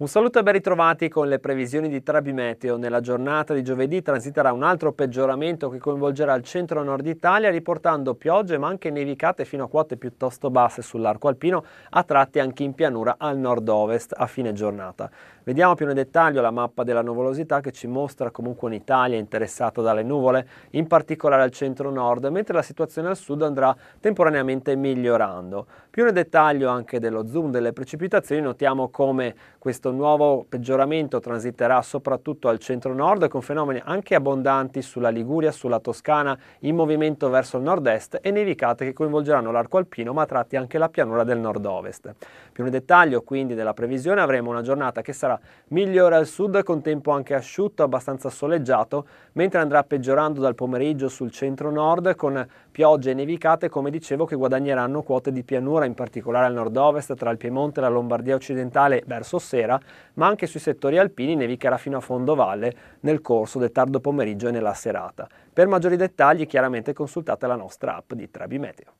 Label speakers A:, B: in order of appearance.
A: Un saluto e ben ritrovati con le previsioni di Trabi Meteo. Nella giornata di giovedì transiterà un altro peggioramento che coinvolgerà il centro-nord Italia, riportando piogge ma anche nevicate fino a quote piuttosto basse sull'arco alpino, a tratti anche in pianura al nord-ovest a fine giornata. Vediamo più nel dettaglio la mappa della nuvolosità che ci mostra comunque un'Italia interessata dalle nuvole, in particolare al centro-nord, mentre la situazione al sud andrà temporaneamente migliorando. Più nel dettaglio anche dello zoom delle precipitazioni notiamo come questo questo nuovo peggioramento transiterà soprattutto al centro-nord con fenomeni anche abbondanti sulla Liguria, sulla Toscana, in movimento verso il nord-est e nevicate che coinvolgeranno l'arco alpino ma tratti anche la pianura del nord-ovest. Più nel dettaglio quindi della previsione avremo una giornata che sarà migliore al sud con tempo anche asciutto, abbastanza soleggiato, mentre andrà peggiorando dal pomeriggio sul centro-nord con piogge e nevicate come dicevo che guadagneranno quote di pianura in particolare al nord-ovest tra il Piemonte e la Lombardia occidentale verso sera ma anche sui settori alpini nevicherà fino a Fondovalle nel corso del tardo pomeriggio e nella serata. Per maggiori dettagli chiaramente consultate la nostra app di Trebi Meteo.